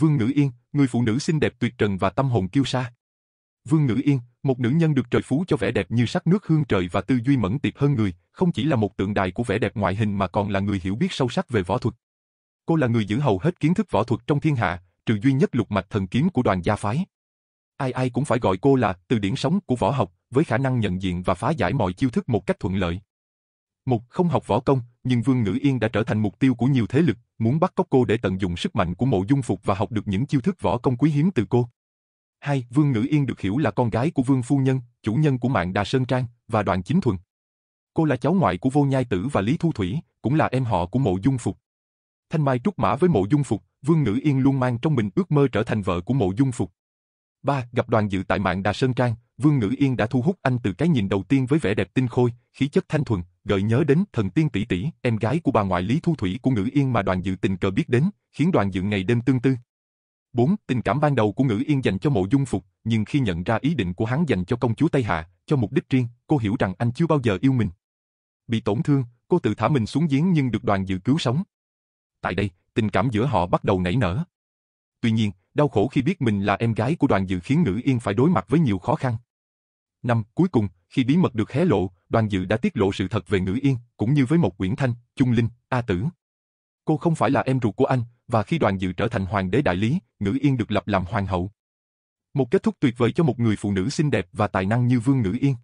Vương Ngữ Yên, người phụ nữ xinh đẹp tuyệt trần và tâm hồn kiêu sa. Vương Ngữ Yên, một nữ nhân được trời phú cho vẻ đẹp như sắc nước hương trời và tư duy mẫn tiệp hơn người, không chỉ là một tượng đài của vẻ đẹp ngoại hình mà còn là người hiểu biết sâu sắc về võ thuật. Cô là người giữ hầu hết kiến thức võ thuật trong thiên hạ, trừ duy nhất lục mạch thần kiếm của đoàn gia phái. Ai ai cũng phải gọi cô là từ điển sống của võ học, với khả năng nhận diện và phá giải mọi chiêu thức một cách thuận lợi. Một, không học võ công, nhưng Vương Ngữ Yên đã trở thành mục tiêu của nhiều thế lực, muốn bắt cóc cô để tận dụng sức mạnh của mộ dung phục và học được những chiêu thức võ công quý hiếm từ cô. Hai, Vương Ngữ Yên được hiểu là con gái của Vương Phu Nhân, chủ nhân của mạng Đà Sơn Trang và đoàn chính thuần. Cô là cháu ngoại của Vô Nhai Tử và Lý Thu Thủy, cũng là em họ của mộ dung phục. Thanh Mai trúc mã với mộ dung phục, Vương Ngữ Yên luôn mang trong mình ước mơ trở thành vợ của mộ dung phục. Ba, Gặp đoàn dự tại mạng Đà Sơn Trang, Vương Ngữ Yên đã thu hút anh từ cái nhìn đầu tiên với vẻ đẹp tinh khôi, khí chất thanh thuần, gợi nhớ đến thần tiên tỷ tỷ, em gái của bà ngoại Lý Thu Thủy của Ngữ Yên mà đoàn dự tình cờ biết đến, khiến đoàn dự ngày đêm tương tư. 4. Tình cảm ban đầu của Ngữ Yên dành cho mộ dung phục, nhưng khi nhận ra ý định của hắn dành cho công chúa Tây Hạ, cho mục đích riêng, cô hiểu rằng anh chưa bao giờ yêu mình. Bị tổn thương, cô tự thả mình xuống giếng nhưng được đoàn dự cứu sống. Tại đây, tình cảm giữa họ bắt đầu nảy nở. Tuy nhiên, đau khổ khi biết mình là em gái của đoàn dự khiến Ngữ Yên phải đối mặt với nhiều khó khăn. Năm, cuối cùng, khi bí mật được hé lộ, đoàn dự đã tiết lộ sự thật về ngữ yên, cũng như với một quyển Thanh, Trung Linh, A Tử. Cô không phải là em ruột của anh, và khi đoàn dự trở thành hoàng đế đại lý, ngữ yên được lập làm hoàng hậu. Một kết thúc tuyệt vời cho một người phụ nữ xinh đẹp và tài năng như Vương Ngữ Yên.